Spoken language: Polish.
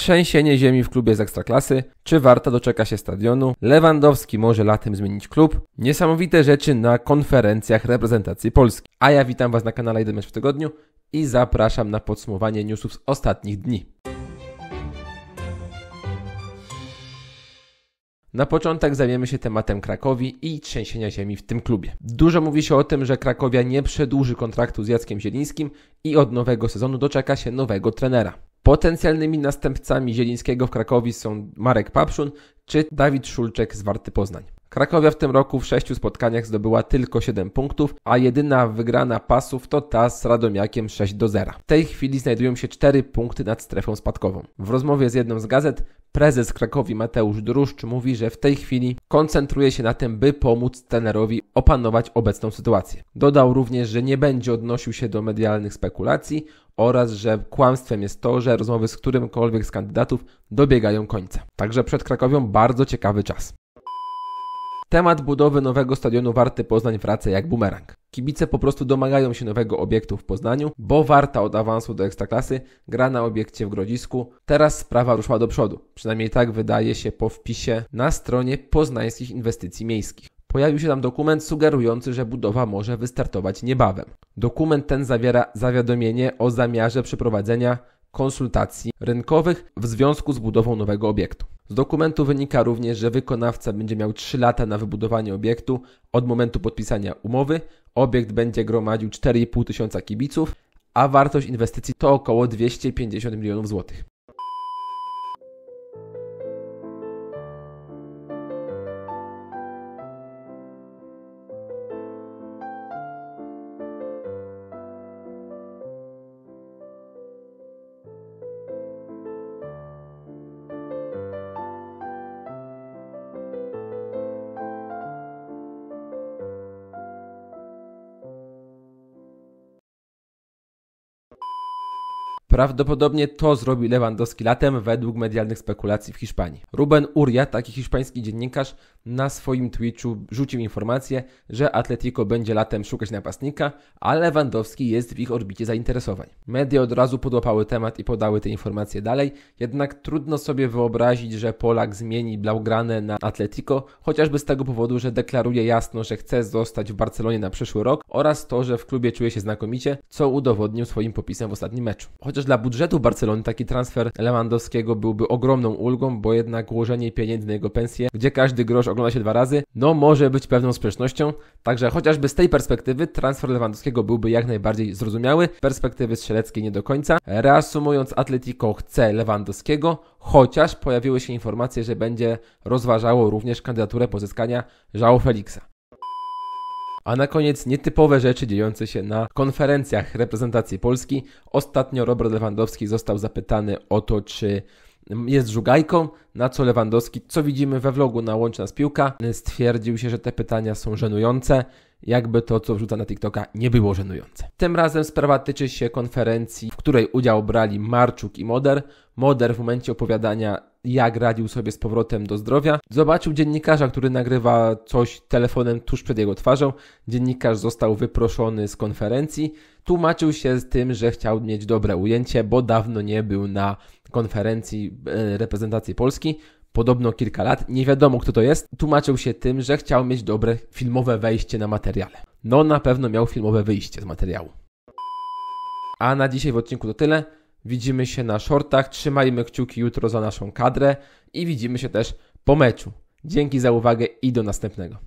trzęsienie ziemi w klubie z ekstraklasy, czy Warta doczeka się stadionu, Lewandowski może latem zmienić klub, niesamowite rzeczy na konferencjach reprezentacji Polski. A ja witam Was na kanale 1 w Tygodniu i zapraszam na podsumowanie newsów z ostatnich dni. Na początek zajmiemy się tematem Krakowi i trzęsienia ziemi w tym klubie. Dużo mówi się o tym, że Krakowia nie przedłuży kontraktu z Jackiem Zielińskim i od nowego sezonu doczeka się nowego trenera. Potencjalnymi następcami Zielińskiego w Krakowie są Marek Papszun czy Dawid Szulczek z Warty Poznań. Krakowia w tym roku w sześciu spotkaniach zdobyła tylko 7 punktów, a jedyna wygrana pasów to ta z Radomiakiem 6 do 0. W tej chwili znajdują się 4 punkty nad strefą spadkową. W rozmowie z jedną z gazet Prezes Krakowi Mateusz Druszcz mówi, że w tej chwili koncentruje się na tym, by pomóc trenerowi opanować obecną sytuację. Dodał również, że nie będzie odnosił się do medialnych spekulacji oraz, że kłamstwem jest to, że rozmowy z którymkolwiek z kandydatów dobiegają końca. Także przed Krakowią bardzo ciekawy czas. Temat budowy nowego stadionu Warty Poznań wraca jak bumerang. Kibice po prostu domagają się nowego obiektu w Poznaniu, bo Warta od awansu do Ekstraklasy gra na obiekcie w Grodzisku. Teraz sprawa ruszyła do przodu. Przynajmniej tak wydaje się po wpisie na stronie poznańskich inwestycji miejskich. Pojawił się tam dokument sugerujący, że budowa może wystartować niebawem. Dokument ten zawiera zawiadomienie o zamiarze przeprowadzenia konsultacji rynkowych w związku z budową nowego obiektu. Z dokumentu wynika również, że wykonawca będzie miał 3 lata na wybudowanie obiektu od momentu podpisania umowy. Obiekt będzie gromadził 4,5 tysiąca kibiców, a wartość inwestycji to około 250 milionów złotych. Prawdopodobnie to zrobi Lewandowski latem według medialnych spekulacji w Hiszpanii. Ruben Uria, taki hiszpański dziennikarz, na swoim Twitchu rzucił informację, że Atletico będzie latem szukać napastnika, a Lewandowski jest w ich orbicie zainteresowań. Media od razu podłapały temat i podały te informacje dalej, jednak trudno sobie wyobrazić, że Polak zmieni Blaugrane na Atletico, chociażby z tego powodu, że deklaruje jasno, że chce zostać w Barcelonie na przyszły rok oraz to, że w klubie czuje się znakomicie, co udowodnił swoim popisem w ostatnim meczu. Chociaż też dla budżetu Barcelony taki transfer Lewandowskiego byłby ogromną ulgą, bo jednak ułożenie pieniędzy na jego pensję, gdzie każdy grosz ogląda się dwa razy, no może być pewną sprzecznością. Także chociażby z tej perspektywy transfer Lewandowskiego byłby jak najbardziej zrozumiały, perspektywy strzeleckiej nie do końca. Reasumując, Atletico chce Lewandowskiego, chociaż pojawiły się informacje, że będzie rozważało również kandydaturę pozyskania João Felixa. A na koniec nietypowe rzeczy dziejące się na konferencjach reprezentacji Polski. Ostatnio Robert Lewandowski został zapytany o to, czy jest żugajką, na co Lewandowski, co widzimy we vlogu na Łączna z Piłka, stwierdził się, że te pytania są żenujące, jakby to, co wrzuca na TikToka, nie było żenujące. Tym razem sprawa tyczy się konferencji, w której udział brali Marczuk i Moder. Moder w momencie opowiadania jak radził sobie z powrotem do zdrowia. Zobaczył dziennikarza, który nagrywa coś telefonem tuż przed jego twarzą. Dziennikarz został wyproszony z konferencji. Tłumaczył się z tym, że chciał mieć dobre ujęcie, bo dawno nie był na konferencji e, reprezentacji Polski, podobno kilka lat, nie wiadomo kto to jest, tłumaczył się tym, że chciał mieć dobre filmowe wejście na materiale. No na pewno miał filmowe wyjście z materiału. A na dzisiaj w odcinku to tyle. Widzimy się na shortach, trzymajmy kciuki jutro za naszą kadrę i widzimy się też po meczu. Dzięki za uwagę i do następnego.